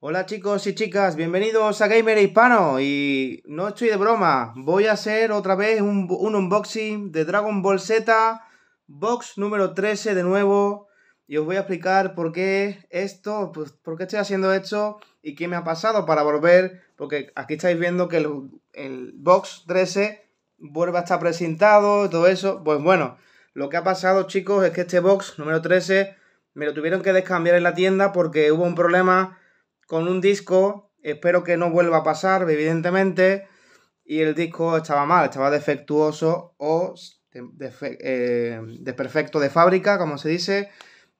Hola chicos y chicas, bienvenidos a Gamer Hispano y no estoy de broma, voy a hacer otra vez un, unboxing de Dragon Ball Z Box número 13 de nuevo y os voy a explicar por qué esto, pues, por qué estoy haciendo esto y qué me ha pasado para volver, porque aquí estáis viendo que el, el Box 13 vuelve a estar presentado y todo eso, pues bueno, lo que ha pasado chicos es que este Box número 13 me lo tuvieron que descambiar en la tienda porque hubo un problema con un disco, espero que no vuelva a pasar, evidentemente, y el disco estaba mal, estaba defectuoso o eh, desperfecto de, de, de fábrica, como se dice.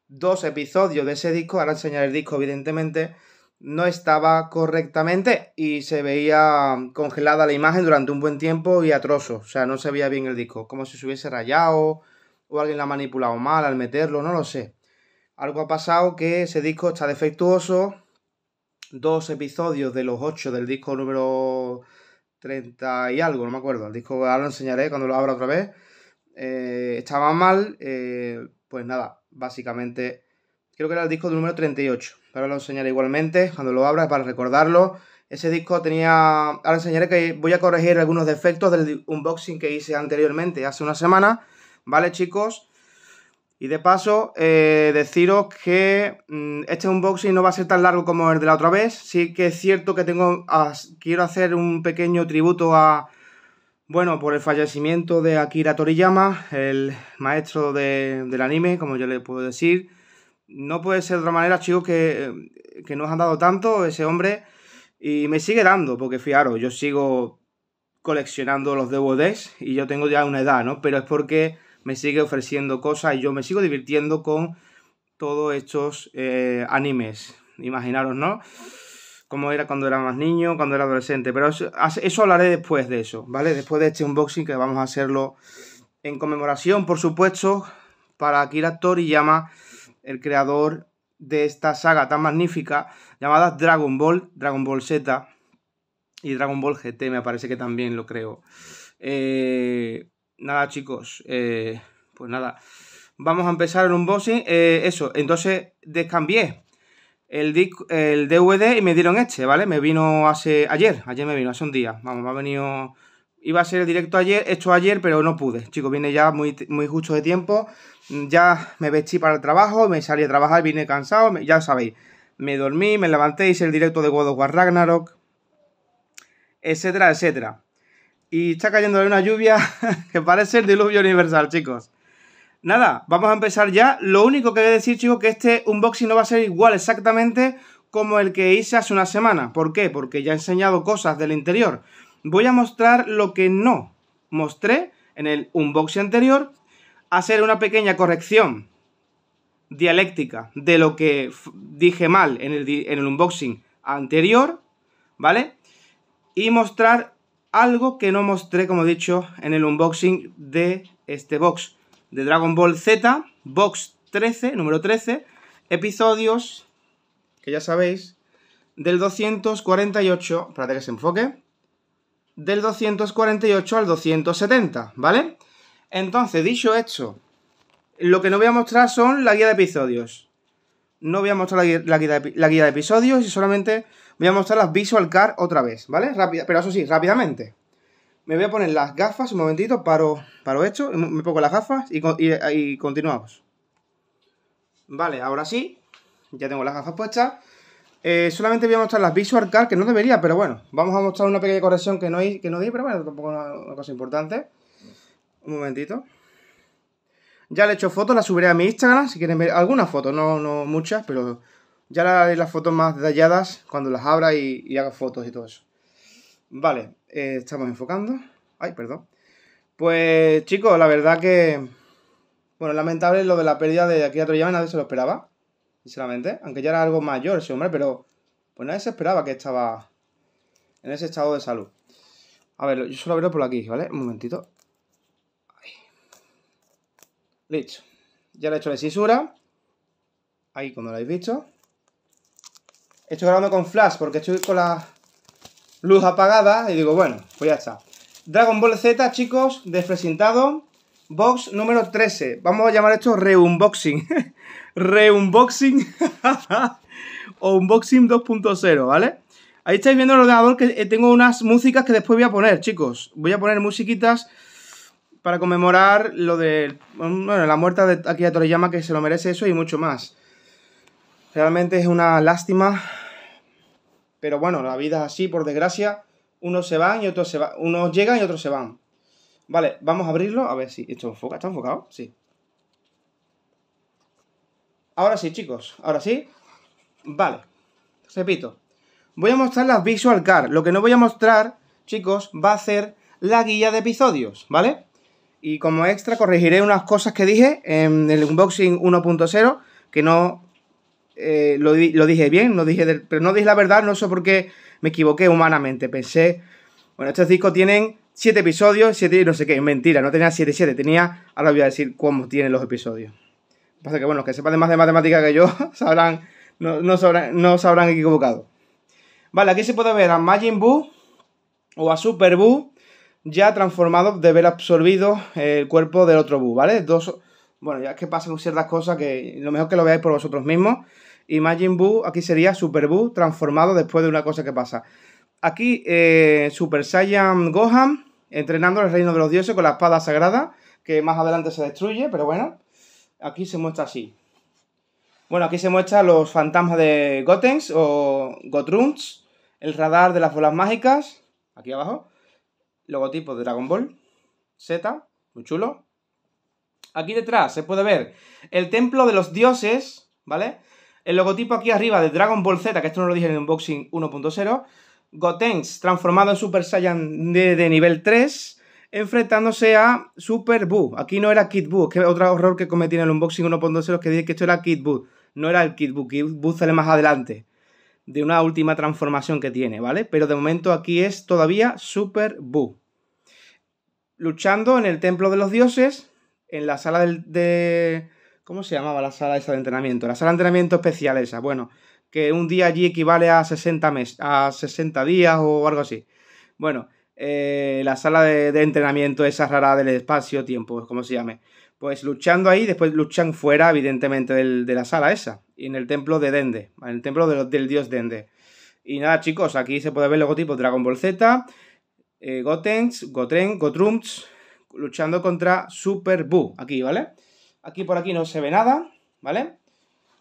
Dos episodios de ese disco, ahora enseñar el disco, evidentemente, no estaba correctamente y se veía congelada la imagen durante un buen tiempo y atroso. O sea, no se veía bien el disco, como si se hubiese rayado o alguien la ha manipulado mal al meterlo, no lo sé. Algo ha pasado que ese disco está defectuoso dos episodios de los ocho del disco número 30 y algo, no me acuerdo. El disco ahora lo enseñaré cuando lo abra otra vez. Eh, estaba mal, eh, pues nada, básicamente creo que era el disco número 38. Ahora lo enseñaré igualmente cuando lo abra para recordarlo. Ese disco tenía. Ahora enseñaré que voy a corregir algunos defectos del unboxing que hice anteriormente, hace una semana. ¿Vale, chicos? Y de paso, eh, deciros que mm, este unboxing no va a ser tan largo como el de la otra vez. Sí que es cierto que tengo quiero hacer un pequeño tributo a, bueno, por el fallecimiento de Akira Toriyama, el maestro del anime, como yo le puedo decir. No puede ser de otra manera, chicos, que, eh, que nos han dado tanto ese hombre. Y me sigue dando, porque fijaros, yo sigo coleccionando los DVDs y yo tengo ya una edad, ¿no? Pero es porque me sigue ofreciendo cosas y yo me sigo divirtiendo con todos estos eh, animes. Imaginaros, ¿no? Como era cuando era más niño, cuando era adolescente. Pero eso, hablaré después de eso, ¿vale? Después de este unboxing que vamos a hacerlo en conmemoración, por supuesto, para Akira llama el creador de esta saga tan magnífica llamada Dragon Ball, Dragon Ball Z y Dragon Ball GT, me parece que también lo creo. Eh, Nada, chicos, eh, pues nada. Vamos a empezar el unboxing. Eh, eso, entonces descambié el, el DVD y me dieron este, ¿vale? Me vino hace. ayer, ayer me vino, hace un día. Vamos, me ha venido. Iba a ser el directo ayer, hecho ayer, pero no pude. Chicos, viene ya muy, muy justo de tiempo. Ya me vestí para el trabajo, me salí a trabajar, vine cansado, ya sabéis. Me dormí, me levanté, hice el directo de God of War Ragnarok, etcétera, etcétera y está cayendo una lluvia que parece el diluvio universal, chicos. Nada, vamos a empezar ya. Lo único que voy a decir, chicos, que este unboxing no va a ser igual exactamente como el que hice hace una semana. ¿Por qué? Porque ya he enseñado cosas del interior. Voy a mostrar lo que no mostré en el unboxing anterior, hacer una pequeña corrección dialéctica de lo que dije mal en el, en el unboxing anterior, ¿vale? Y mostrar algo que no mostré, como he dicho, en el unboxing de este box de Dragon Ball Z, box 13, número 13, episodios, que ya sabéis, del 248, espérate que se enfoque, del 248 al 270, ¿vale? Entonces, dicho esto, lo que no voy a mostrar son la guía de episodios. No voy a mostrar la guía, la guía de episodios y solamente Voy a mostrar las Visual Card otra vez, ¿vale? pero eso sí, rápidamente. Me voy a poner las gafas, un momentito, paro, paro esto, me pongo las gafas y, continuamos. Vale, ahora sí, ya tengo las gafas puestas. Eh, solamente voy a mostrar las Visual Card, que no debería, pero bueno, vamos a mostrar una pequeña corrección que no, que no di, pero bueno, tampoco es una cosa importante. Un momentito. Ya le he hecho fotos, las subiré a mi Instagram, si quieren ver algunas fotos, no, no muchas, pero ya le las fotos más detalladas cuando las abra y, haga fotos y todo eso. Vale, eh, estamos enfocando. Ay, perdón. Pues chicos, la verdad que... Bueno, lamentable lo de la pérdida de aquí otro llave. nadie se lo esperaba, sinceramente. Aunque ya era algo mayor ese hombre, pero... Pues nadie se esperaba que estaba en ese estado de salud. A ver, yo solo abro por aquí, ¿vale? Un momentito. Ahí. Listo. Ya le he hecho la cisura. Ahí, cuando lo habéis visto. Estoy grabando con flash porque estoy con la luz apagada y digo, bueno, pues ya está. Dragon Ball Z, chicos, despresentado. Box número 13. Vamos a llamar esto reunboxing. reunboxing o unboxing 2.0, ¿vale? Ahí estáis viendo el ordenador que eh, tengo unas músicas que después voy a poner, chicos. Voy a poner musiquitas para conmemorar lo de bueno, la muerte de Akira Toriyama, que se lo merece eso y mucho más. Realmente es una lástima pero bueno, la vida es así, por desgracia. Unos se van y otros se van. Unos llegan y otros se van. Vale, vamos a abrirlo. A ver si. ¿Esto enfoca? ¿Está enfocado? Sí. Ahora sí, chicos. Ahora sí. Vale. Repito. Voy a mostrar las Visual Card. Lo que no voy a mostrar, chicos, va a ser la guía de episodios, ¿vale? Y como extra corregiré unas cosas que dije en el unboxing 1.0 que no eh, lo, dije bien, no dije pero no dije la verdad, no sé por qué me equivoqué humanamente. Pensé, bueno, estos discos tienen 7 episodios, 7 no sé qué, mentira, no tenía 7, 7, tenía, ahora voy a decir cómo tienen los episodios. pasa que, bueno, que sepan de más de matemática que yo sabrán, no, no, sabrán, equivocado. Vale, aquí se puede ver a Majin Buu o a Super Buu ya transformado de haber absorbido el cuerpo del otro Buu, ¿vale? Dos, bueno, ya es que pasan ciertas cosas que lo mejor que lo veáis por vosotros mismos. Y Majin aquí sería Super Buu transformado después de una cosa que pasa. Aquí eh, Super Saiyan Gohan entrenando el reino de los dioses con la espada sagrada, que más adelante se destruye, pero bueno, aquí se muestra así. Bueno, aquí se muestra los fantasmas de Gotens o Gotruns, el radar de las bolas mágicas, aquí abajo, logotipo de Dragon Ball, Z, muy chulo. Aquí detrás se puede ver el templo de los dioses, ¿vale? El logotipo aquí arriba de Dragon Ball Z, que esto no lo dije en el unboxing 1.0. Gotenks transformado en Super Saiyan de, nivel 3, enfrentándose a Super Buu. Aquí no era Kid Buu, que otro horror que cometí en el unboxing 1.0 es que dije que esto era Kid Buu. No era el Kid Buu, Kid sale más adelante de una última transformación que tiene, ¿vale? Pero de momento aquí es todavía Super Buu. Luchando en el Templo de los Dioses, en la sala de, ¿Cómo se llamaba la sala esa de entrenamiento? La sala de entrenamiento especial esa, bueno, que un día allí equivale a 60, a días o algo así. Bueno, eh, la sala de, entrenamiento esa rara del espacio-tiempo, pues, como se llame. Pues luchando ahí, después luchan fuera, evidentemente, de la sala esa, y en el templo de Dende, en el templo del dios Dende. Y nada, chicos, aquí se puede ver el logotipo Dragon Ball Z, eh, Gotenks, Gotren, Gotrumps, luchando contra Super Buu, aquí, ¿vale? Aquí por aquí no se ve nada, ¿vale?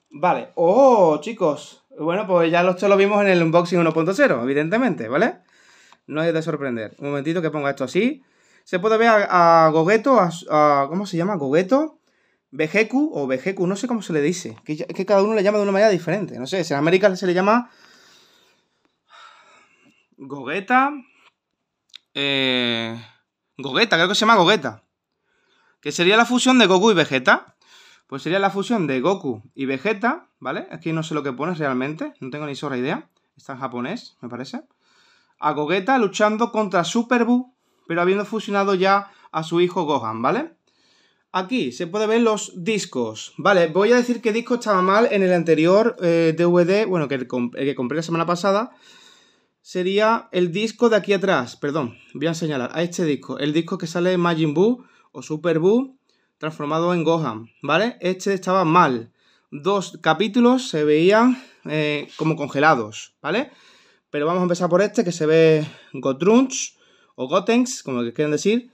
Vale. ¡Oh, chicos! Bueno, pues ya esto lo vimos en el unboxing 1.0, evidentemente, ¿vale? No hay de sorprender. Un momentito que ponga esto así. Se puede ver a, Gogueto, a, ¿Cómo se llama? Gogeto, BGQ o BGQ, no sé cómo se le dice. Que, que cada uno le llama de una manera diferente. No sé, en América se le llama... Gogeta... Eh... Gogeta, creo que se llama Gogeta que sería la fusión de Goku y Vegeta. Pues sería la fusión de Goku y Vegeta, ¿vale? Aquí no sé lo que pones realmente, no tengo ni sola idea. Está en japonés, me parece. A Gogeta luchando contra Super Buu, pero habiendo fusionado ya a su hijo Gohan, ¿vale? Aquí se puede ver los discos. Vale, voy a decir que disco estaba mal en el anterior DVD, eh, bueno, que que compré la semana pasada. Sería el disco de aquí atrás, perdón, voy a señalar a este disco, el disco que sale Majin Buu o Super Buu transformado en Gohan, ¿vale? Este estaba mal. Dos capítulos se veían eh, como congelados, ¿vale? Pero vamos a empezar por este que se ve Gotrunch o Gotenks, como que quieran decir.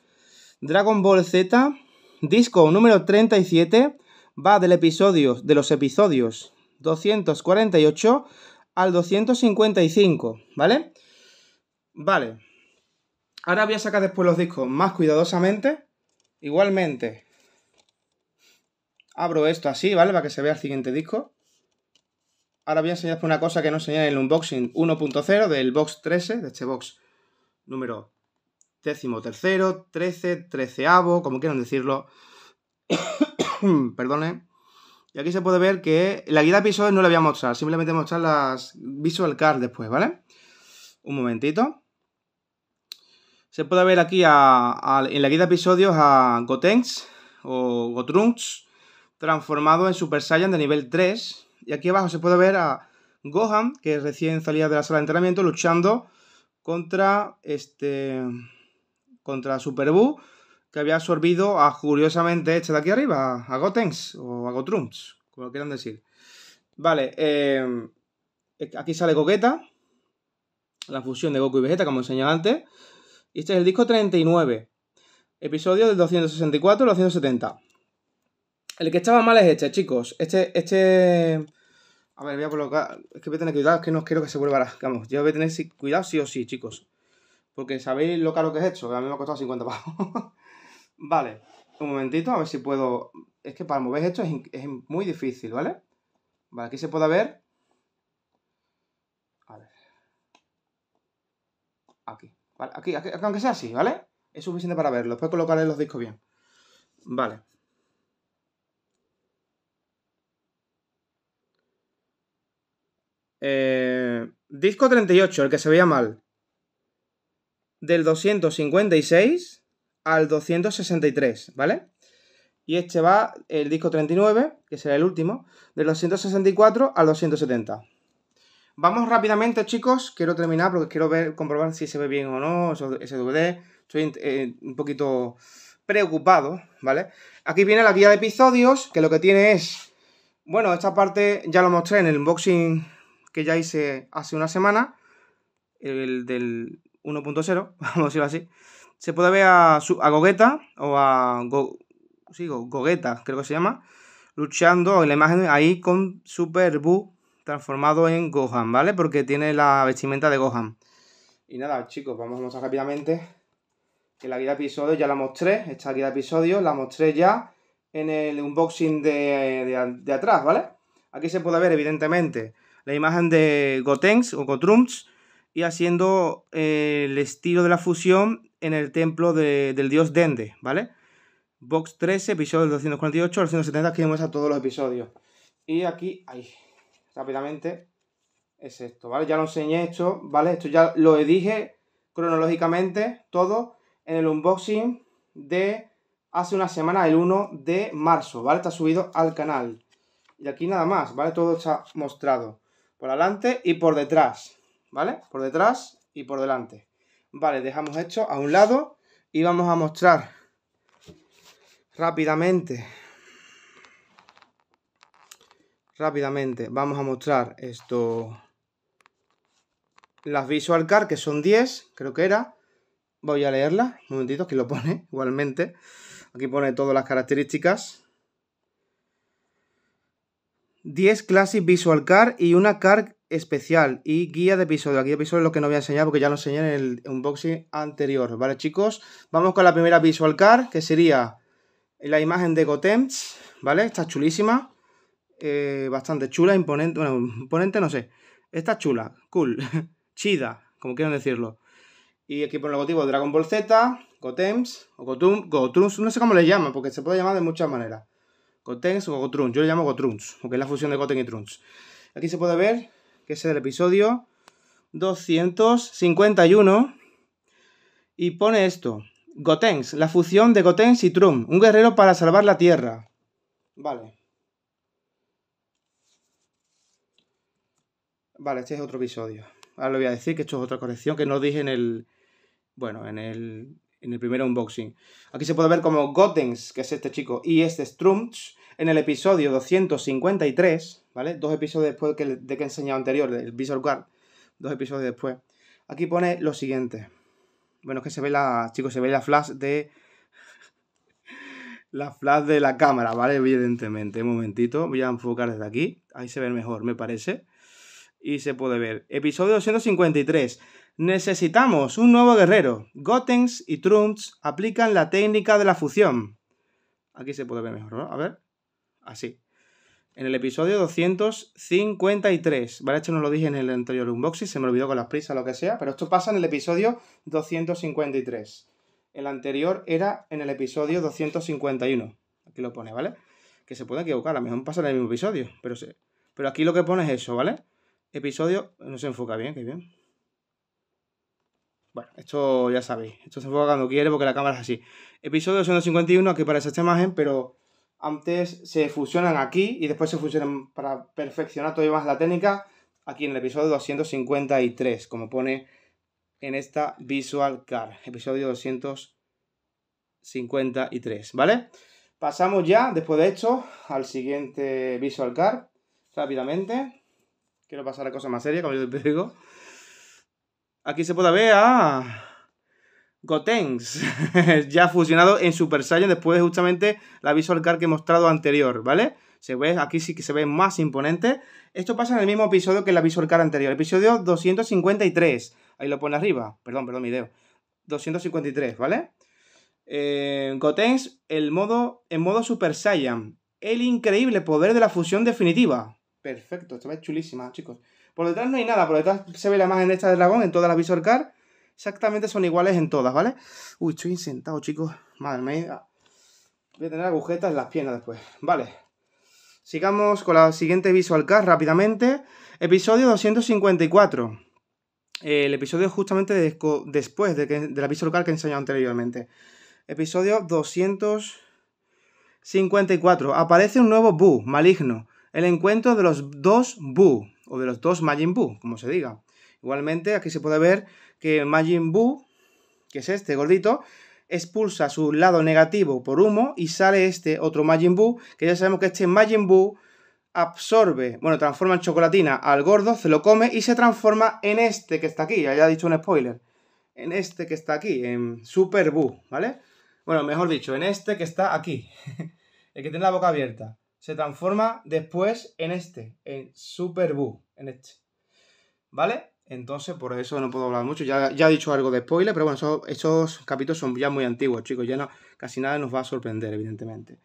Dragon Ball Z, disco número 37, va del episodio, de los episodios 248 al 255, ¿vale? Vale. Ahora voy a sacar después los discos más cuidadosamente Igualmente, abro esto así, ¿vale? Para que se vea el siguiente disco. Ahora voy a enseñar una cosa que no enseñé en el unboxing 1.0 del box 13, de este box número décimo tercero, 13, 13 13avo, como quieran decirlo. Perdone. Y aquí se puede ver que la guía de episodios no la voy a mostrar, simplemente mostrar las visual cards después, ¿vale? Un momentito. Se puede ver aquí en la guía de episodios a Gotenks o Gotrunks transformado en Super Saiyan de nivel 3. Y aquí abajo se puede ver a Gohan, que recién salía de la sala de entrenamiento, luchando contra este contra Super Buu, que había absorbido a curiosamente este de aquí arriba, a Gotenks o a Gotrunks, como quieran decir. Vale, eh, aquí sale Gogeta, la fusión de Goku y Vegeta, como enseñaba antes. Y este es el disco 39, episodio del 264 al 270. El que estaba mal es este, chicos. Este, este... A ver, voy a colocar... Es que voy a tener cuidado, es que no quiero que se vuelva a... Vamos, yo voy a tener cuidado sí o sí, chicos. Porque sabéis lo caro que es esto, a mí me ha costado 50 pavos. vale, un momentito, a ver si puedo... Es que para mover esto es, es muy difícil, ¿vale? Vale, aquí se puede ver... A ver. Aquí. ¿Vale? Aquí, aunque sea así, ¿vale? Es suficiente para verlo. Después colocaré los discos bien. Vale. Eh, disco 38, el que se veía mal. Del 256 al 263, ¿vale? Y este va el disco 39, que será el último, del 264 al 270. Vamos rápidamente, chicos. Quiero terminar porque quiero ver, comprobar si se ve bien o no ese Estoy eh, un poquito preocupado, ¿vale? Aquí viene la guía de episodios, que lo que tiene es... Bueno, esta parte ya lo mostré en el unboxing que ya hice hace una semana, el del 1.0, vamos a decirlo así. Se puede ver a, Gogeta, o a... Go, Gogeta, creo que se llama, luchando en la imagen ahí con Super Buu transformado en Gohan, ¿vale? Porque tiene la vestimenta de Gohan. Y nada, chicos, vamos a mostrar rápidamente que la guía de episodio ya la mostré, esta guía de episodio la mostré ya en el unboxing de, atrás, ¿vale? Aquí se puede ver, evidentemente, la imagen de Gotenks o Gotrums y haciendo eh, el estilo de la fusión en el templo del dios Dende, ¿vale? Box 13, episodio 248 al 170, aquí vemos a todos los episodios. Y aquí, ahí, rápidamente es esto, ¿vale? Ya lo enseñé esto, ¿vale? Esto ya lo dije cronológicamente todo en el unboxing de hace una semana, el 1 de marzo, ¿vale? Está subido al canal. Y aquí nada más, ¿vale? Todo está mostrado por adelante y por detrás, ¿vale? Por detrás y por delante. Vale, dejamos esto a un lado y vamos a mostrar rápidamente rápidamente vamos a mostrar esto. Las Visual Card, que son 10, creo que era. Voy a leerla un momentito, aquí lo pone igualmente. Aquí pone todas las características. 10 Classic Visual Card y una card especial y guía de episodio. Aquí episodio es lo que no voy a enseñar porque ya lo enseñé en el unboxing anterior. Vale, chicos, vamos con la primera Visual Card, que sería la imagen de Gotems, ¿vale? Está chulísima. Eh, bastante chula, imponente, bueno, imponente no sé. Está chula, cool, chida, como quieran decirlo. Y aquí por el logotipo Dragon Ball Z, Gotems, o Gotum, Gotruns, no sé cómo le llaman, porque se puede llamar de muchas maneras. Gotems o Gotruns, yo le llamo Gotruns, porque es la fusión de Goten y Trunks. Aquí se puede ver que es el episodio 251 y pone esto. Gotenks, la fusión de Gotenks y Trunks, un guerrero para salvar la Tierra. Vale. Vale, este es otro episodio. Ahora lo voy a decir que esto es otra corrección que no dije en el. Bueno, en el. En el primer unboxing. Aquí se puede ver como Gottens, que es este chico, y este Strumps, en el episodio 253, ¿vale? Dos episodios después de que he enseñado anterior, del Visual Guard, dos episodios después. Aquí pone lo siguiente. Bueno, es que se ve la. Chicos, se ve la flash de. la flash de la cámara, ¿vale? Evidentemente. Un momentito. Voy a enfocar desde aquí. Ahí se ve mejor, me parece y se puede ver. Episodio 253. Necesitamos un nuevo guerrero. Gotenks y Trunks aplican la técnica de la fusión. Aquí se puede ver mejor, ¿no? A ver. Así. En el episodio 253. Vale, esto no lo dije en el anterior unboxing, se me olvidó con las prisas lo que sea, pero esto pasa en el episodio 253. El anterior era en el episodio 251. Aquí lo pone, ¿vale? Que se puede equivocar, a lo mejor pasa en el mismo episodio, pero, pero aquí lo que pone es eso, ¿vale? episodio. No se enfoca bien, qué bien. Bueno, esto ya sabéis. Esto se enfoca cuando quiere porque la cámara es así. Episodio 251, aquí parece esta imagen, pero antes se fusionan aquí y después se fusionan para perfeccionar todavía más la técnica aquí en el episodio 253, como pone en esta Visual Car, episodio 253, ¿vale? Pasamos ya, después de esto, al siguiente Visual Car, rápidamente. Quiero pasar a cosa más seria, como yo te digo. Aquí se puede ver a. Gotenks, ya fusionado en Super Saiyan después justamente la Visual Card que he mostrado anterior, ¿vale? Se ve, aquí sí que se ve más imponente. Esto pasa en el mismo episodio que la Visual Card anterior, episodio 253. Ahí lo pone arriba, perdón, perdón, mi dedo. 253, ¿vale? Eh, Gotenks el modo, en modo Super Saiyan. El increíble poder de la fusión definitiva perfecto. Esta vez chulísima, chicos. Por detrás no hay nada, por detrás se ve la imagen de esta de dragón en todas las visual Car. Exactamente son iguales en todas, ¿vale? Uy, estoy sentado, chicos. Madre mía. Voy a tener agujetas en las piernas después. Vale. Sigamos con la siguiente Visual Car rápidamente. Episodio 254. El episodio justamente después de, la Visual Car que he enseñado anteriormente. Episodio 254. Aparece un nuevo bu maligno el encuentro de los dos Bu, o de los dos Majin Bu, como se diga. Igualmente, aquí se puede ver que Majin Bu, que es este gordito, expulsa su lado negativo por humo y sale este otro Majin Buu, que ya sabemos que este Majin Bu absorbe, bueno, transforma en chocolatina al gordo, se lo come y se transforma en este que está aquí, ya he dicho un spoiler, en este que está aquí, en Super Bu, ¿vale? Bueno, mejor dicho, en este que está aquí, el que tiene la boca abierta se transforma después en este, en Super Bu en este. ¿Vale? Entonces, por eso no puedo hablar mucho. Ya, ya he dicho algo de spoiler, pero bueno, esos, capítulos son ya muy antiguos, chicos. Ya no, casi nada nos va a sorprender, evidentemente.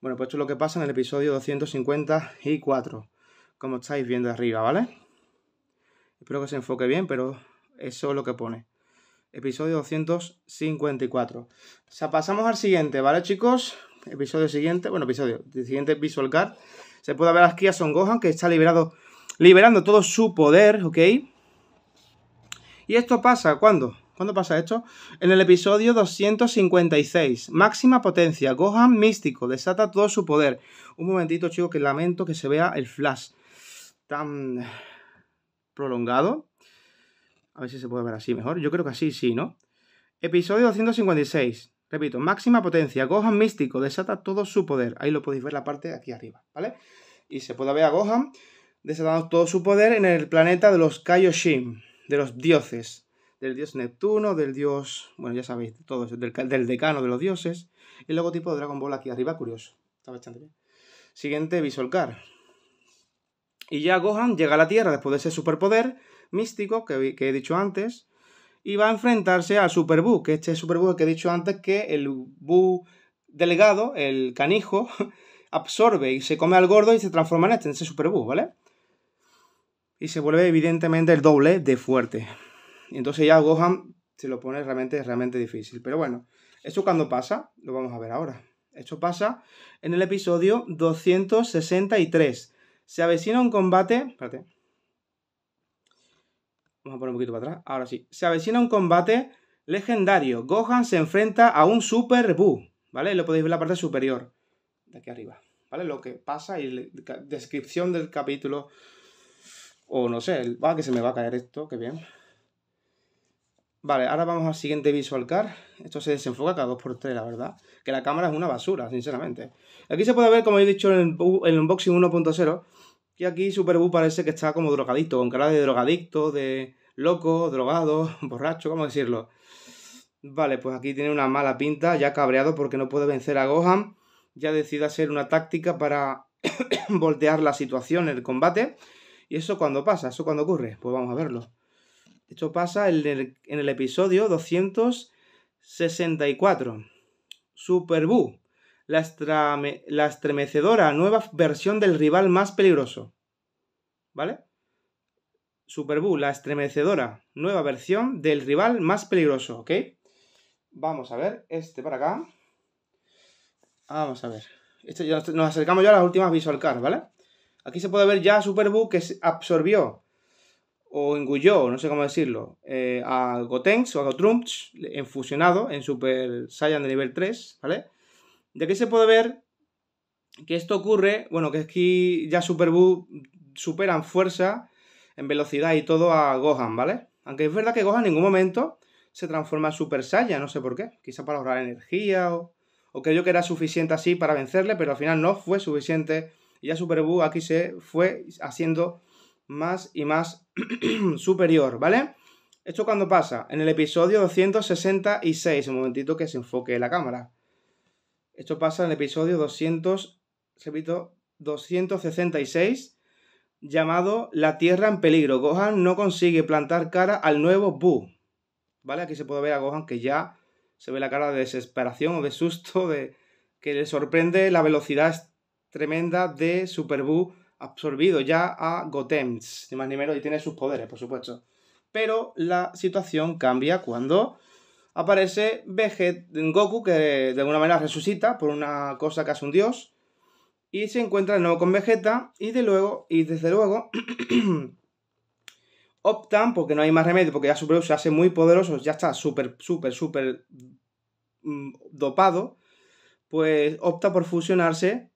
Bueno, pues esto es lo que pasa en el episodio 254, como estáis viendo arriba, ¿vale? Espero que se enfoque bien, pero eso es lo que pone. Episodio 254. O sea, pasamos al siguiente, ¿vale, chicos? episodio siguiente, bueno, episodio, siguiente Visual Guard, se puede ver aquí a Son Gohan que está liberado, liberando todo su poder, ¿ok? Y esto pasa, ¿cuándo? ¿Cuándo pasa esto? En el episodio 256, máxima potencia, Gohan místico, desata todo su poder. Un momentito, chicos, que lamento que se vea el flash tan prolongado. A ver si se puede ver así mejor. Yo creo que así sí, ¿no? Episodio 256. Repito, máxima potencia, Gohan místico, desata todo su poder. Ahí lo podéis ver la parte de aquí arriba, ¿vale? Y se puede ver a Gohan desatando todo su poder en el planeta de los Kaioshin, de los dioses, del dios Neptuno, del dios, bueno, ya sabéis, todo del, decano de los dioses, y el logotipo de Dragon Ball aquí arriba, curioso. Está bastante bien. Siguiente, Visual Y ya Gohan llega a la Tierra después de ese superpoder místico que he dicho antes, y va a enfrentarse al Super que este Super que he dicho antes que el bu delgado, el canijo, absorbe y se come al gordo y se transforma en este, en ese Super ¿vale? Y se vuelve evidentemente el doble de fuerte. Y entonces ya Gohan se lo pone realmente, realmente difícil. Pero bueno, esto cuando pasa, lo vamos a ver ahora. Esto pasa en el episodio 263. Se avecina un combate... Espérate. Vamos a poner un poquito para atrás. Ahora sí. Se avecina un combate legendario. Gohan se enfrenta a un Super Buu. ¿Vale? Lo podéis ver en la parte superior. De aquí arriba. ¿Vale? Lo que pasa y la descripción del capítulo. O no sé. Va, que se me va a caer esto. Qué bien. Vale, ahora vamos al siguiente visual car. Esto se desenfoca cada 2x3, la verdad. Que la cámara es una basura, sinceramente. Aquí se puede ver, como he dicho en el, unboxing 1.0, y aquí Super parece que está como drogadicto, con cara de drogadicto, de loco, drogado, borracho, ¿cómo decirlo? Vale, pues aquí tiene una mala pinta, ya cabreado porque no puede vencer a Gohan. Ya decide hacer una táctica para voltear la situación, el combate. ¿Y eso cuando pasa? ¿Eso cuando ocurre? Pues vamos a verlo. Esto pasa en el, episodio 264. Super la, estremecedora nueva versión del rival más peligroso. ¿Vale? Super Buu, la estremecedora nueva versión del rival más peligroso, ¿ok? Vamos a ver, este para acá. Vamos a ver. nos acercamos ya a las últimas Visual Cards, ¿vale? Aquí se puede ver ya Super Buu que absorbió o engulló, no sé cómo decirlo, eh, a Gotenks o a en fusionado en Super Saiyan de nivel 3, ¿vale? ¿De aquí se puede ver? Que esto ocurre, bueno, que aquí ya supera en fuerza en velocidad y todo a Gohan, ¿vale? Aunque es verdad que Gohan en ningún momento se transforma en Super Saiyan, no sé por qué. Quizá para ahorrar energía o, o creyó que era suficiente así para vencerle, pero al final no fue suficiente. Y ya Super aquí se fue haciendo más y más superior, ¿vale? ¿Esto cuando pasa? En el episodio 266, un momentito que se enfoque la cámara. Esto pasa en el episodio 200, repito, 266, llamado La Tierra en Peligro. Gohan no consigue plantar cara al nuevo Buu. ¿Vale? Aquí se puede ver a Gohan que ya se ve la cara de desesperación o de susto, de que le sorprende la velocidad tremenda de Super Buu absorbido ya a Gotems, ni más ni menos, y tiene sus poderes, por supuesto. Pero la situación cambia cuando aparece Veget Goku, que de alguna manera resucita por una cosa que hace un dios, y se encuentra de nuevo con Vegeta, y, de luego, y desde luego optan, porque no hay más remedio, porque ya Super se hace muy poderoso, ya está súper, súper, súper mm, dopado, pues opta por fusionarse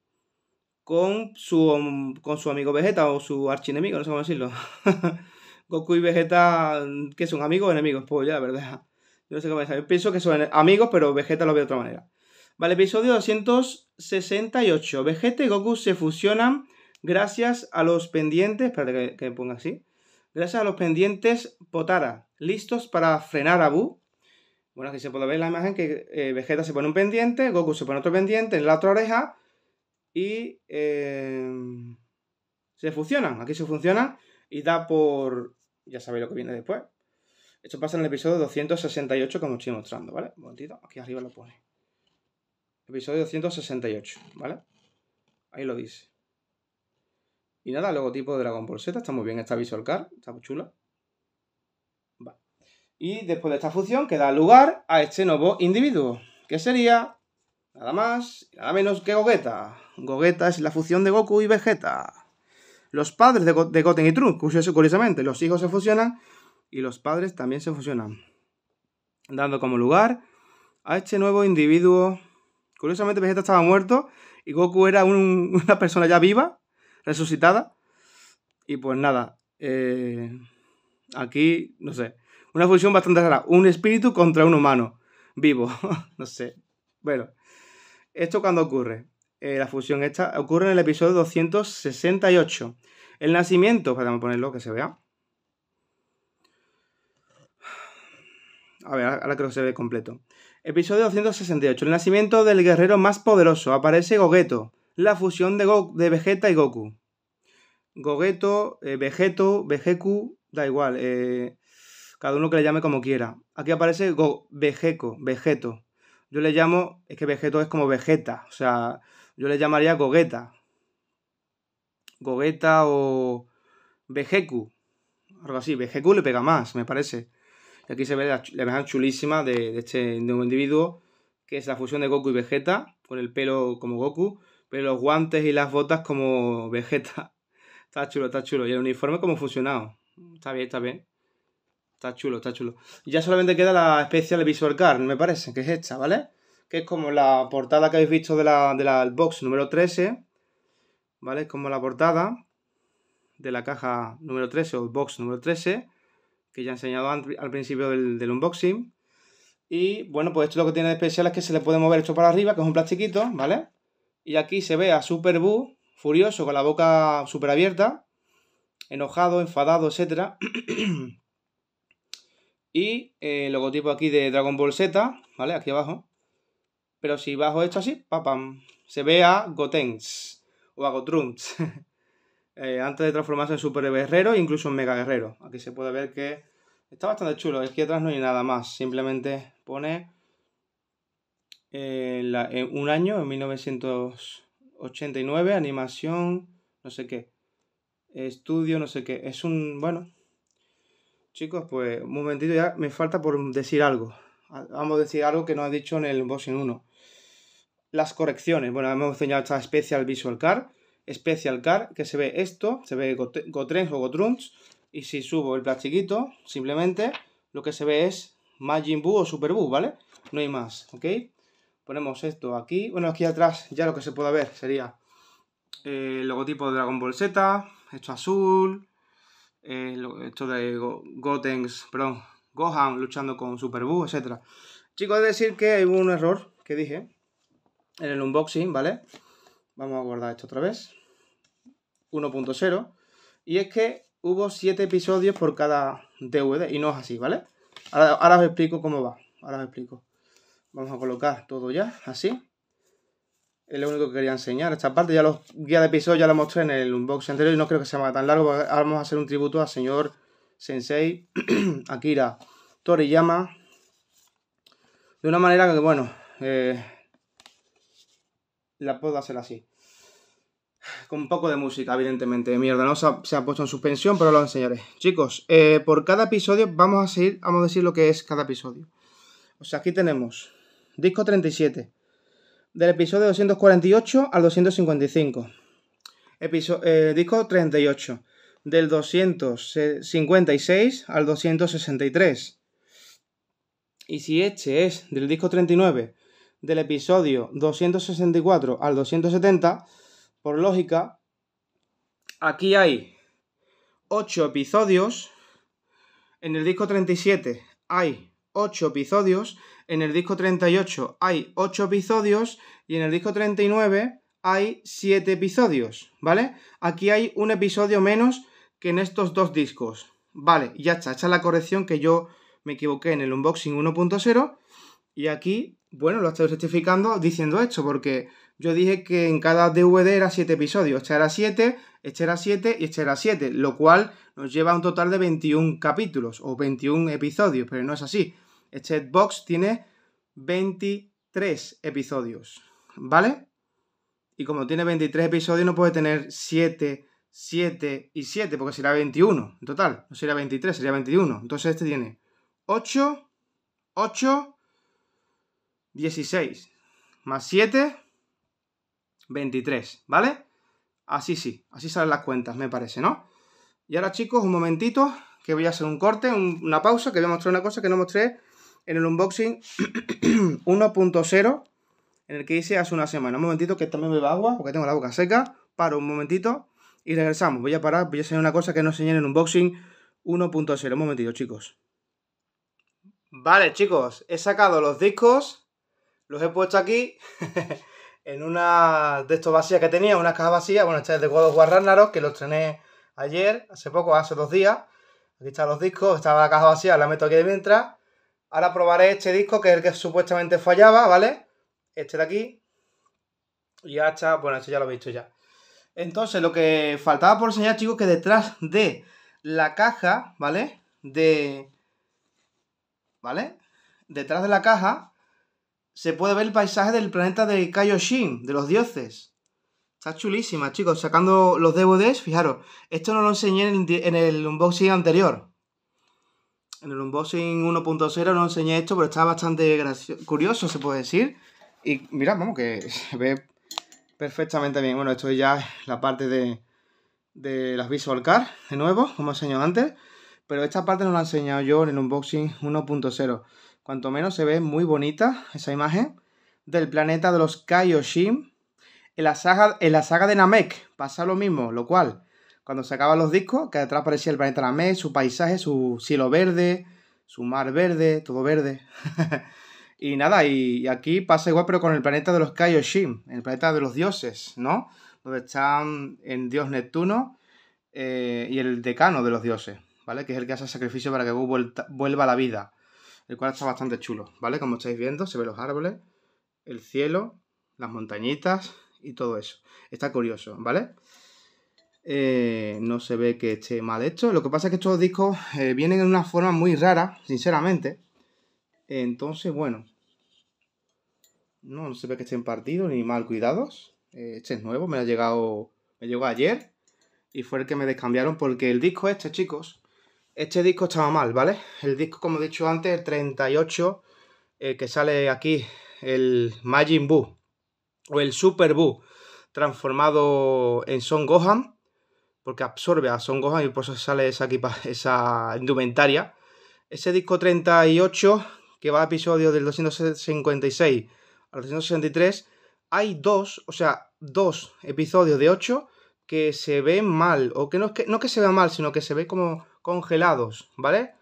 con su, con su amigo Vegeta o su archienemigo, no sé cómo decirlo. Goku y Vegeta, que son amigos o enemigos, pues ya la verdad. Yo no sé vais a pienso que son amigos, pero Vegeta lo ve de otra manera. Vale, episodio 268. Vegeta y Goku se fusionan gracias a los pendientes. Espérate que, me ponga así. Gracias a los pendientes Potara, listos para frenar a Bu. Bueno, aquí se puede ver la imagen que eh, Vegeta se pone un pendiente, Goku se pone otro pendiente en la otra oreja y eh, se fusionan. Aquí se funciona y da por. Ya sabéis lo que viene después. Esto pasa en el episodio 268 que os estoy mostrando, ¿vale? Un momentito, aquí arriba lo pone. Episodio 268, ¿vale? Ahí lo dice. Y nada, logotipo de Dragon Ball Z, está muy bien esta visual card, está muy chula. Y después de esta fusión que da lugar a este nuevo individuo, que sería nada más nada menos que Gogeta. Gogeta es la fusión de Goku y Vegeta. Los padres de, de Goten y Trunks, curiosamente, los hijos se fusionan y los padres también se fusionan, dando como lugar a este nuevo individuo. Curiosamente, Vegeta estaba muerto y Goku era una persona ya viva, resucitada. Y pues nada, eh, aquí, no sé, una fusión bastante rara. Un espíritu contra un humano vivo, no sé. Bueno, ¿esto cuando ocurre? Eh, la fusión esta ocurre en el episodio 268. El nacimiento, a ponerlo que se vea, A ver, ahora creo que se ve completo. Episodio 268. El nacimiento del guerrero más poderoso. Aparece Gogeto. La fusión de, de Vegeta y Goku. Gogeto, eh, Vegeto, Vegeku, da igual. Eh, cada uno que le llame como quiera. Aquí aparece Go Vegeto. Yo le llamo, es que Vegeto es como Vegeta. O sea, yo le llamaría Gogeta. Gogeta o Vegeku. Algo así. Vegeku le pega más, me parece. Y aquí se ve la, imagen chulísima de, este nuevo individuo, que es la fusión de Goku y Vegeta, con el pelo como Goku, pero los guantes y las botas como Vegeta. Está chulo, está chulo. Y el uniforme como fusionado. Está bien, está bien. Está chulo, está chulo. Y ya solamente queda la especial Visual Card, me parece, que es esta, ¿vale? Que es como la portada que habéis visto de la, de la box número 13. ¿Vale? Es como la portada de la caja número 13 o box número 13 que ya he enseñado al principio del, unboxing. Y bueno, pues esto lo que tiene de especial es que se le puede mover esto para arriba, que es un plastiquito, ¿vale? Y aquí se ve a Super furioso, con la boca súper abierta, enojado, enfadado, etc. y eh, el logotipo aquí de Dragon Ball Z, ¿vale? Aquí abajo. Pero si bajo esto así, papam, se ve a Gotenks o a Gotrunks. Eh, antes de transformarse en super guerrero, incluso en mega guerrero. Aquí se puede ver que está bastante chulo. Aquí atrás no hay nada más, simplemente pone en eh, eh, un año, en 1989, animación, no sé qué, estudio, no sé qué. Es un, bueno, chicos, pues un momentito ya me falta por decir algo. Vamos a decir algo que no ha dicho en el Bossing 1. Las correcciones. Bueno, hemos enseñado esta especial Visual Card Special Car, que se ve esto, se ve Gotrens o Gotrunch, y si subo el plastiquito, simplemente lo que se ve es Majin Buu o Super Buu, ¿vale? No hay más, ¿ok? Ponemos esto aquí, bueno, aquí atrás ya lo que se puede ver sería eh, el logotipo de Dragon Ball Z, esto azul, eh, esto de Gotenks, perdón, Gohan luchando con Super Buu, etcétera. Chicos, de decir que hay un error que dije en el unboxing, ¿vale? vale Vamos a guardar esto otra vez. 1.0. Y es que hubo 7 episodios por cada DVD. Y no es así, ¿vale? Ahora, os explico cómo va. Ahora os explico. Vamos a colocar todo ya, así. Es lo único que quería enseñar. Esta parte ya los guía de episodio ya lo mostré en el unboxing anterior y no creo que se haga tan largo. Ahora vamos a hacer un tributo al señor Sensei Akira Toriyama. De una manera que, bueno, eh, la puedo hacer así. Con un poco de música, evidentemente. Mierda, no se ha, puesto en suspensión, pero lo enseñaré. Chicos, eh, por cada episodio vamos a seguir, vamos a decir lo que es cada episodio. O sea, aquí tenemos disco 37, del episodio 248 al 255. Eh, disco 38, del 256 al 263. Y si este es del disco 39, del episodio 264 al 270 por lógica, aquí hay 8 episodios. En el disco 37 hay 8 episodios. En el disco 38 hay 8 episodios. Y en el disco 39 hay 7 episodios. ¿Vale? Aquí hay un episodio menos que en estos dos discos. Vale, ya está. Esta es la corrección que yo me equivoqué en el unboxing 1.0. Y aquí, bueno, lo estoy certificando diciendo esto porque yo dije que en cada DVD era 7 episodios. Este era 7, este era 7 y este era 7, lo cual nos lleva a un total de 21 capítulos o 21 episodios, pero no es así. Este box tiene 23 episodios, ¿vale? Y como tiene 23 episodios no puede tener 7, 7 y 7, porque será 21 en total. No sería 23, sería 21. Entonces este tiene 8, 8, 16, más 7, 23, ¿vale? Así sí, así salen las cuentas, me parece, ¿no? Y ahora, chicos, un momentito, que voy a hacer un corte, una pausa, que voy a mostrar una cosa que no mostré en el unboxing 1.0, en el que hice hace una semana. Un momentito, que también va agua, porque tengo la boca seca. Paro un momentito y regresamos. Voy a parar, voy a enseñar una cosa que no enseñé en el unboxing 1.0. Un momentito, chicos. Vale, chicos, he sacado los discos, los he puesto aquí. en una de estos vacías que tenía, una caja vacía, Bueno, este es de God of que los estrené ayer, hace poco, hace dos días. Aquí están los discos, estaba la caja vacía, la meto aquí de mientras. Ahora probaré este disco, que es el que supuestamente fallaba, ¿vale? Este de aquí. Y ya está, bueno, esto ya lo he visto ya. Entonces, lo que faltaba por enseñar, chicos, que detrás de la caja, ¿vale? De... ¿Vale? Detrás de la caja se puede ver el paisaje del planeta de Kaioshin, de los dioses. Está chulísima, chicos. Sacando los DVDs, fijaros, esto no lo enseñé en el unboxing anterior. En el unboxing 1.0 no enseñé esto, pero está bastante curioso, se puede decir. Y mirad, vamos, que se ve perfectamente bien. Bueno, esto ya es la parte de, de las Visual Card, de nuevo, como he enseñado antes. Pero esta parte no la he enseñado yo en el unboxing 1.0 cuanto menos se ve muy bonita esa imagen, del planeta de los Kaioshin. En la saga, en la saga de Namek pasa lo mismo, lo cual, cuando se acaban los discos, que detrás aparecía el planeta Namek, su paisaje, su cielo verde, su mar verde, todo verde. y nada, y, aquí pasa igual, pero con el planeta de los Kaioshin, el planeta de los dioses, ¿no? Donde están en Dios Neptuno eh, y el decano de los dioses, ¿vale? Que es el que hace sacrificio para que Goku vuelva a la vida el cual está bastante chulo, ¿vale? Como estáis viendo, se ven los árboles, el cielo, las montañitas y todo eso. Está curioso, ¿vale? Eh, no se ve que esté mal hecho. Lo que pasa es que estos discos eh, vienen en una forma muy rara, sinceramente. Entonces, bueno. No, no se ve que estén partidos ni mal cuidados. Eh, este es nuevo, me ha llegado. Me llegó ayer. Y fue el que me descambiaron porque el disco este, chicos, este disco estaba mal, ¿vale? El disco, como he dicho antes, el 38, eh, que sale aquí, el Majin Buu, o el Super Buu, transformado en Son Gohan, porque absorbe a Son Gohan y por eso sale esa, equipa, esa indumentaria. Ese disco 38, que va a episodios del 256 al 263, hay dos, o sea, dos episodios de 8 que se ven mal, o que no es que, no que se vea mal, sino que se ve como congelados, ¿vale?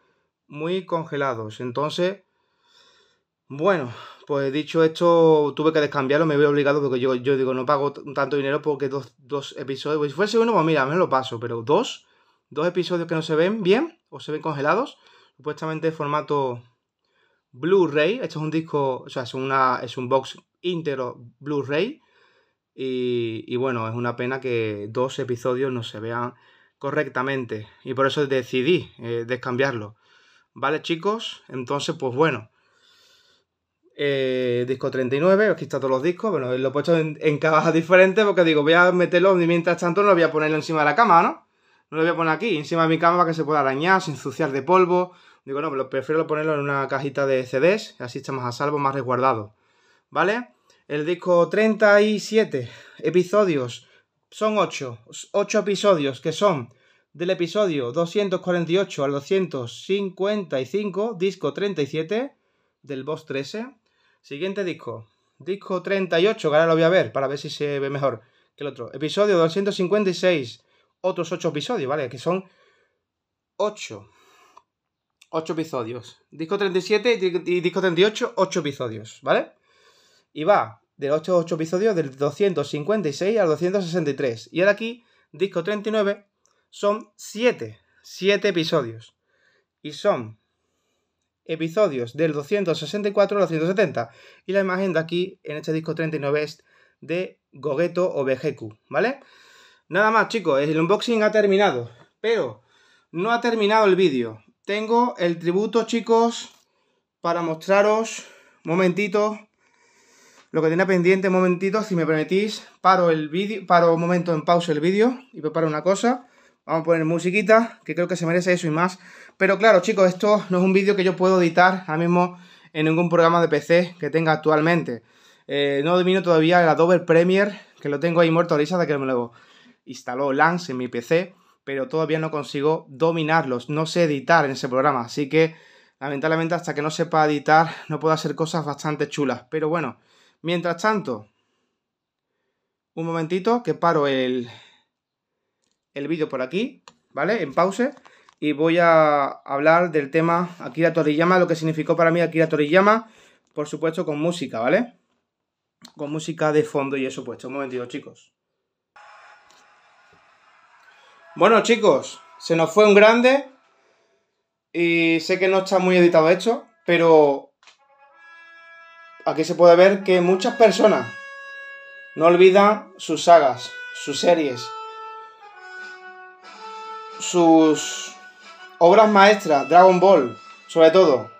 Muy congelados. Entonces, bueno, pues dicho esto, tuve que descambiarlo, me veo obligado porque yo, yo digo, no pago tanto dinero porque dos, dos episodios, pues si fuese uno, pues mira, me lo paso, pero dos, dos episodios que no se ven bien o se ven congelados, supuestamente formato Blu-ray, esto es un disco, o sea, es, una, es un box íntegro Blu-ray y, y bueno, es una pena que dos episodios no se vean correctamente y por eso decidí eh, descambiarlo. ¿Vale, chicos? Entonces, pues bueno. Eh, disco 39, aquí está todos los discos. Bueno, lo he puesto en, cajas diferentes porque digo, voy a meterlo y mientras tanto no lo voy a ponerlo encima de la cama, ¿no? No lo voy a poner aquí, encima de mi cama para que se pueda arañar, se ensuciar de polvo. Digo, no, prefiero ponerlo en una cajita de CDs, así está más a salvo, más resguardado. ¿Vale? El disco 37, episodios son ocho, ocho episodios que son del episodio 248 al 255, disco 37 del Boss 13. E. Siguiente disco, disco 38, que ahora lo voy a ver para ver si se ve mejor que el otro. Episodio 256, otros 8 episodios, ¿vale? Que son 8. 8 episodios. Disco 37 y disco 38, 8 episodios, ¿vale? Y va de 8, 8 episodios del 256 al 263. Y ahora aquí, disco 39, son 7, 7 episodios. Y son episodios del 264 al 270. Y la imagen de aquí, en este disco 39, es de Gogeto o BGQ ¿vale? Nada más, chicos, el unboxing ha terminado. Pero no ha terminado el vídeo. Tengo el tributo, chicos, para mostraros. Momentito lo que tenía pendiente, un momentito, si me permitís, paro el vídeo, paro un momento en pausa el vídeo y preparo una cosa. Vamos a poner musiquita, que creo que se merece eso y más. Pero claro, chicos, esto no es un vídeo que yo puedo editar ahora mismo en ningún programa de PC que tenga actualmente. Eh, no domino todavía el Adobe Premiere, que lo tengo ahí muerto a risa de que me lo instaló Lance en mi PC, pero todavía no consigo dominarlos, no sé editar en ese programa, así que lamentablemente hasta que no sepa editar no puedo hacer cosas bastante chulas, pero bueno, Mientras tanto, un momentito que paro el, el vídeo por aquí, ¿vale? En pause. Y voy a hablar del tema Akira Toriyama, lo que significó para mí Akira Toriyama, por supuesto con música, ¿vale? Con música de fondo y eso puesto. Un momentito, chicos. Bueno, chicos, se nos fue un grande. Y sé que no está muy editado esto, pero aquí se puede ver que muchas personas no olvidan sus sagas, sus series, sus obras maestras, Dragon Ball, sobre todo.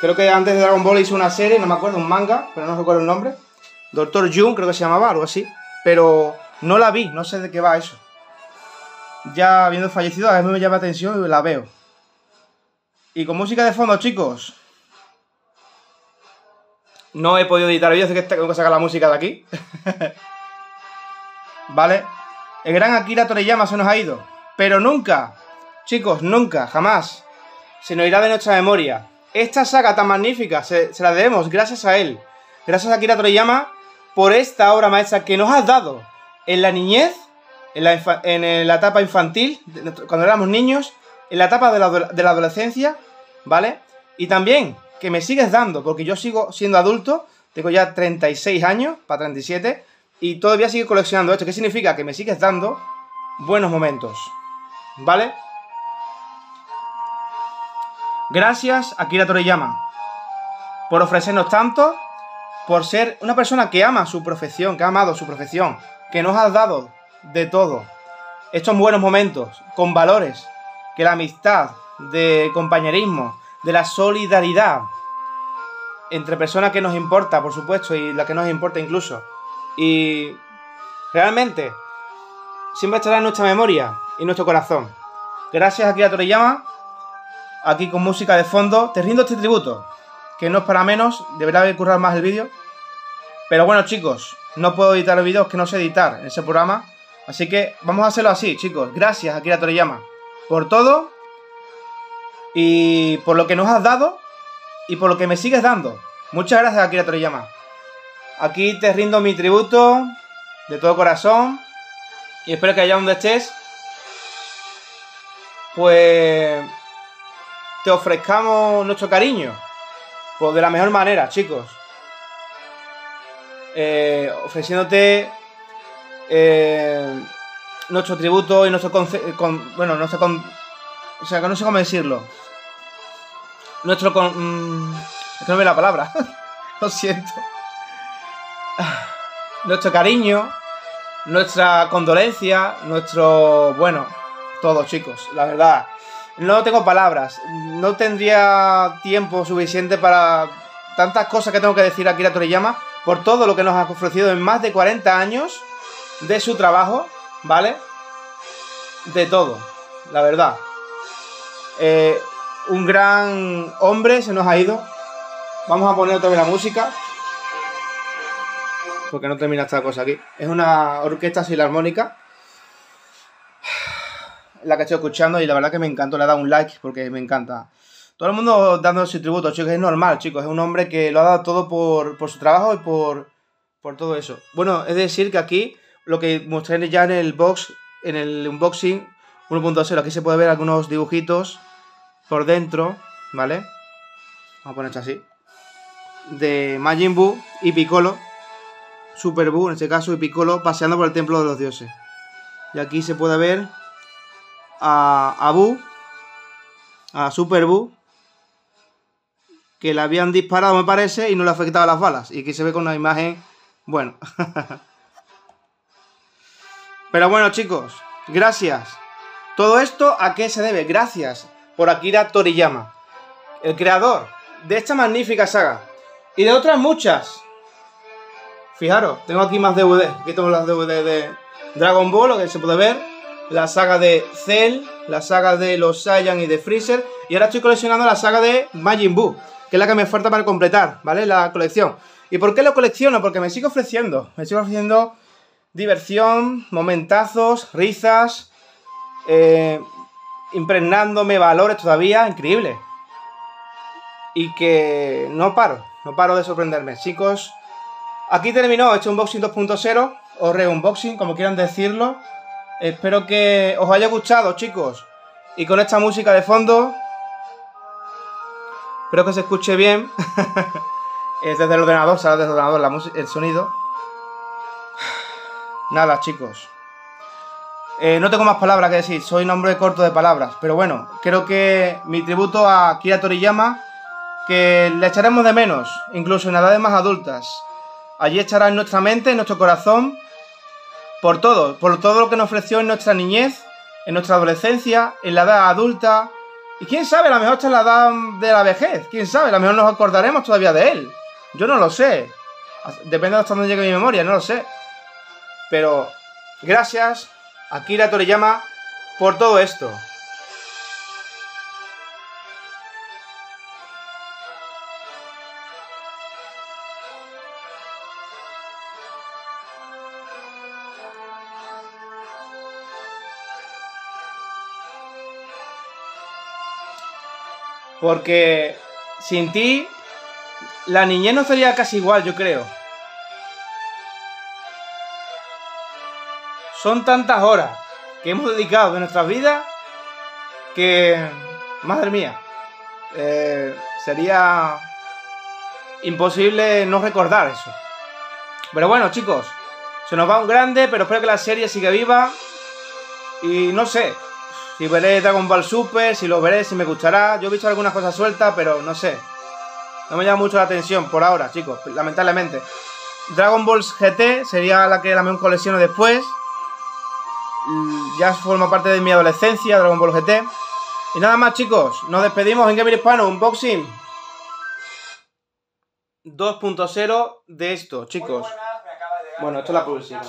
Creo que antes de Dragon Ball hizo una serie, no me acuerdo, un manga, pero no recuerdo el nombre. Doctor Jung, creo que se llamaba, algo así. Pero no la vi, no sé de qué va eso. Ya habiendo fallecido, a mí me llama la atención y la veo. Y con música de fondo, chicos. No he podido editar vídeos, que tengo que sacar la música de aquí. ¿Vale? El gran Akira Toriyama se nos ha ido. Pero nunca, chicos, nunca, jamás, se nos irá de nuestra memoria. Esta saga tan magnífica se, la debemos gracias a él. Gracias a Akira Toriyama por esta obra maestra que nos has dado en la niñez, en la, etapa infantil, cuando éramos niños, en la etapa de la, de la adolescencia, ¿vale? Y también que me sigues dando, porque yo sigo siendo adulto, tengo ya 36 años, para 37, y todavía sigo coleccionando esto. ¿Qué significa? Que me sigues dando buenos momentos, ¿vale? Gracias, Kira Toriyama, por ofrecernos tanto, por ser una persona que ama su profesión, que ha amado su profesión, que nos has dado de todo. Estos buenos momentos, con valores, que la amistad, de compañerismo, de la solidaridad entre personas que nos importa, por supuesto, y la que nos importa incluso. Y realmente siempre estará en nuestra memoria y nuestro corazón. Gracias aquí a Toriyama, aquí con música de fondo, te rindo este tributo, que no es para menos, deberá haber currado más el vídeo. Pero bueno chicos, no puedo editar vídeos que no sé editar en ese programa, así que vamos a hacerlo así chicos. Gracias a Toriyama por todo y por lo que nos has dado y por lo que me sigues dando. Muchas gracias, Akira Toriyama. Aquí te rindo mi tributo de todo corazón. Y espero que allá donde estés, pues te ofrezcamos nuestro cariño. Pues de la mejor manera, chicos. Eh, ofreciéndote eh, nuestro tributo y nuestro con, bueno, con, o sea, que no sé cómo decirlo nuestro... Con... Mm, no me la palabra. Lo siento. Nuestro cariño, nuestra condolencia, nuestro... Bueno, todo chicos, la verdad. No tengo palabras. No tendría tiempo suficiente para tantas cosas que tengo que decir a Kira Toriyama por todo lo que nos ha ofrecido en más de 40 años de su trabajo, ¿vale? De todo, la verdad. Eh, un gran hombre se nos ha ido. Vamos a poner otra vez la música. Porque no termina esta cosa aquí. Es una orquesta filarmónica. La que estoy escuchando y la verdad que me encantó. Le he dado un like porque me encanta. Todo el mundo dando su tributo, chicos. Es normal, chicos. Es un hombre que lo ha dado todo por, por su trabajo y por, todo eso. Bueno, es decir que aquí lo que mostré ya en el box, en el unboxing 1.0, aquí se puede ver algunos dibujitos por dentro, ¿vale? Vamos a poner así. De Majin Buu y Piccolo, Super Buu en este caso, y Piccolo paseando por el Templo de los Dioses. Y aquí se puede ver a, a Buu, a Super Buu, que le habían disparado, me parece, y no le afectaba las balas. Y aquí se ve con una imagen, bueno. Pero bueno, chicos, gracias. Todo esto a qué se debe? Gracias por Akira Toriyama, el creador de esta magnífica saga y de otras muchas. Fijaros, tengo aquí más DVD, aquí tengo las DVD de Dragon Ball, lo que se puede ver, la saga de Cell, la saga de los Saiyan y de Freezer, y ahora estoy coleccionando la saga de Majin Buu, que es la que me falta para completar, ¿vale? La colección. ¿Y por qué lo colecciono? Porque me sigo ofreciendo, me sigo ofreciendo diversión, momentazos, risas, eh, impregnándome valores todavía increíble Y que no paro, no paro de sorprenderme. Chicos, aquí terminó este unboxing 2.0 o re-unboxing, como quieran decirlo. Espero que os haya gustado, chicos. Y con esta música de fondo, espero que se escuche bien. es desde el ordenador, sale desde el ordenador el sonido. Nada, chicos. Eh, no tengo más palabras que decir, soy un hombre corto de palabras, pero bueno, creo que mi tributo a Kira Toriyama, que le echaremos de menos, incluso en edades más adultas. Allí estará en nuestra mente, en nuestro corazón, por todo, por todo lo que nos ofreció en nuestra niñez, en nuestra adolescencia, en la edad adulta. Y quién sabe, a lo mejor está en la edad de la vejez, quién sabe, a lo mejor nos acordaremos todavía de él. Yo no lo sé. Depende de hasta dónde llegue mi memoria, no lo sé. Pero gracias Akira Toriyama por todo esto. Porque sin ti, la niñez no sería casi igual, yo creo. Son tantas horas que hemos dedicado de nuestras vidas que, madre mía, eh, sería imposible no recordar eso. Pero bueno, chicos, se nos va un grande, pero espero que la serie siga viva. Y no sé, si veré Dragon Ball Super, si lo veré, si me gustará. Yo he visto algunas cosas sueltas, pero no sé. No me llama mucho la atención por ahora, chicos, lamentablemente. Dragon Ball GT sería la que la me colecciono después. Mm, ya forma parte de mi adolescencia, Dragon Ball GT. Y nada más, chicos, nos despedimos en Gamer Hispano, unboxing 2.0 de esto, chicos. Bueno, esto es la publicidad.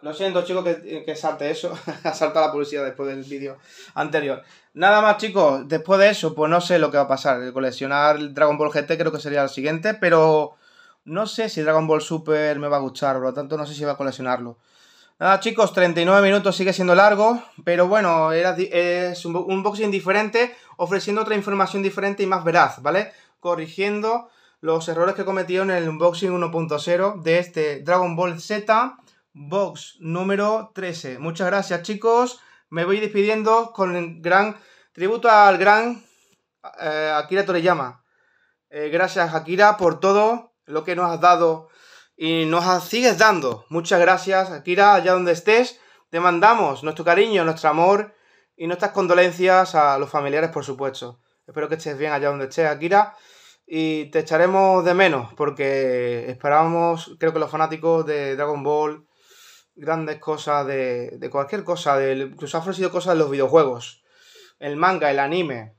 Lo siento, chicos, que, eh, salte eso. ha saltado la publicidad después del vídeo anterior. Nada más, chicos. Después de eso, pues no sé lo que va a pasar. El coleccionar Dragon Ball GT creo que sería el siguiente, pero no sé si Dragon Ball Super me va a gustar. Por lo tanto, no sé si va a coleccionarlo. Nada chicos, 39 minutos sigue siendo largo, pero bueno, era, es un unboxing diferente, ofreciendo otra información diferente y más veraz, ¿vale? Corrigiendo los errores que cometieron en el unboxing 1.0 de este Dragon Ball Z Box número 13. Muchas gracias chicos, me voy despidiendo con el gran tributo al gran eh, Akira Toriyama. Eh, gracias Akira por todo lo que nos has dado y nos sigues dando. Muchas gracias, Akira, allá donde estés. Te mandamos nuestro cariño, nuestro amor y nuestras condolencias a los familiares, por supuesto. Espero que estés bien allá donde estés, Akira. Y te echaremos de menos, porque esperábamos, creo que los fanáticos de Dragon Ball, grandes cosas de, de cualquier cosa, de, incluso ha ofrecido cosas de los videojuegos, el manga, el anime.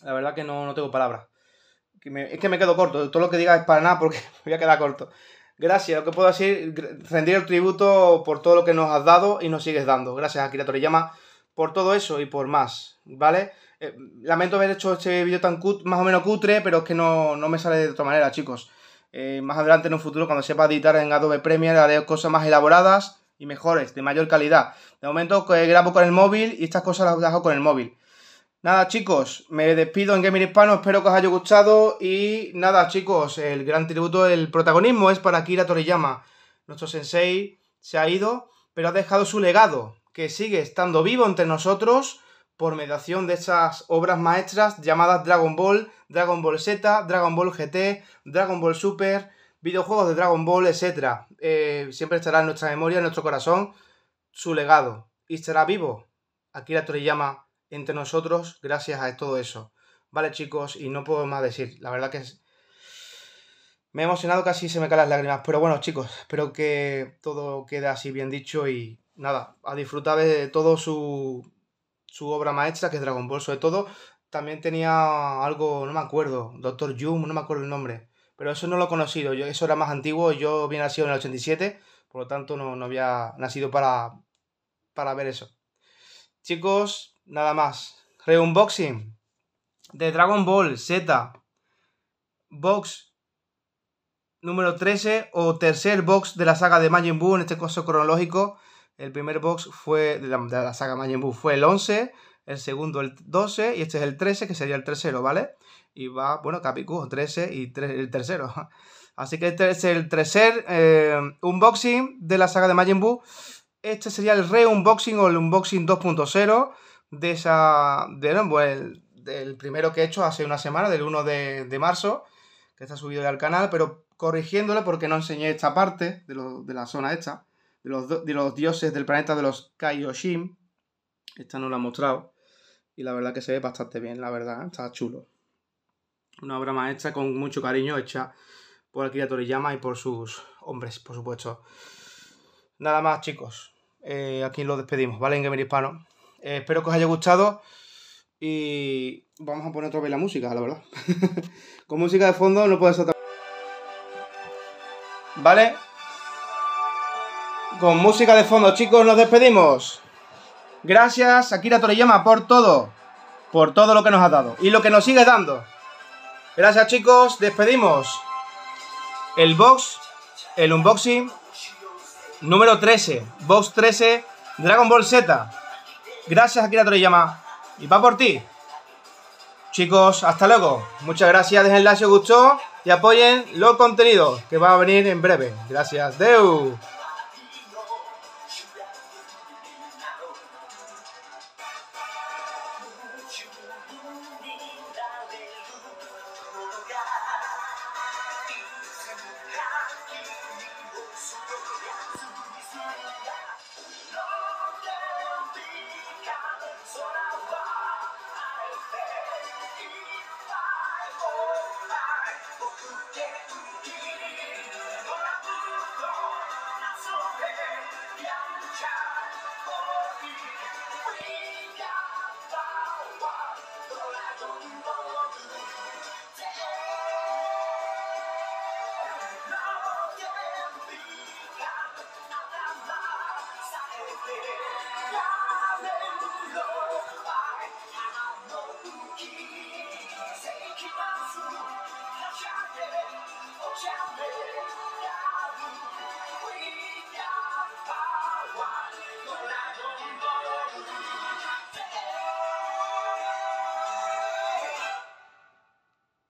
La verdad que no tengo palabras es que me quedo corto. Todo lo que diga es para nada porque me voy a quedar corto. Gracias, lo que puedo decir, rendir el tributo por todo lo que nos has dado y nos sigues dando. Gracias, a Toriyama, por todo eso y por más, ¿vale? Eh, lamento haber hecho este vídeo tan cut, más o menos cutre, pero es que no, me sale de otra manera, chicos. Eh, más adelante en un futuro, cuando sepa editar en Adobe Premiere, haré cosas más elaboradas y mejores, de mayor calidad. De momento eh, grabo con el móvil y estas cosas las hago con el móvil. Nada, chicos, me despido en Gamer Hispano, espero que os haya gustado. Y nada, chicos, el gran tributo, del protagonismo es para Akira Toriyama. Nuestro sensei se ha ido, pero ha dejado su legado, que sigue estando vivo entre nosotros por mediación de esas obras maestras llamadas Dragon Ball, Dragon Ball Z, Dragon Ball GT, Dragon Ball Super, videojuegos de Dragon Ball, etc. Eh, siempre estará en nuestra memoria, en nuestro corazón, su legado. Y estará vivo. Akira Toriyama entre nosotros gracias a todo eso. Vale, chicos, y no puedo más decir. La verdad que es... me he emocionado, casi se me caen las lágrimas. Pero bueno, chicos, espero que todo quede así bien dicho y nada, a disfrutar de todo su, su obra maestra, que es Dragon Ball, sobre todo. También tenía algo, no me acuerdo, Doctor Yum, no me acuerdo el nombre. Pero eso no lo he conocido, yo, eso era más antiguo, yo había nacido en el 87, por lo tanto no, no había nacido para, para ver eso. Chicos, nada más. Reunboxing de Dragon Ball Z. Box número 13 o tercer box de la saga de Majin Buu, en este caso cronológico. El primer box fue de la, saga Majin Buu fue el 11, el segundo el 12 y este es el 13, que sería el tercero, ¿vale? Y va, bueno, Capicú, 13 y 3, el tercero. Así que este es el tercer eh, unboxing de la saga de Majin Buu. Este sería el re-unboxing o el unboxing 2.0 de esa. De, pues, el, del primero que he hecho hace una semana, del 1 de, de marzo, que está subido ya al canal, pero corrigiéndole porque no enseñé esta parte de, de la zona esta, de los, de los dioses del planeta de los Kaioshin. Esta no la he mostrado. Y la verdad que se ve bastante bien, la verdad, ¿eh? está chulo. Una obra maestra con mucho cariño hecha por Akira Toriyama y por sus hombres, por supuesto. Nada más, chicos. Eh, aquí lo despedimos, ¿vale? En Gamer Hispano. Eh, espero que os haya gustado. Y vamos a poner otra vez la música, la verdad. Con música de fondo no puede ser vez. ¿Vale? Con música de fondo, chicos, nos despedimos. Gracias, Akira Toriyama, por todo. Por todo lo que nos ha dado. Y lo que nos sigue dando. Gracias, chicos. Despedimos. El box, el unboxing número 13. Box 13, Dragon Ball Z. Gracias, Kira Toriyama. Y va por ti. Chicos, hasta luego. Muchas gracias, dejen like si os gustó y apoyen los contenidos que va a venir en breve. Gracias, Deu.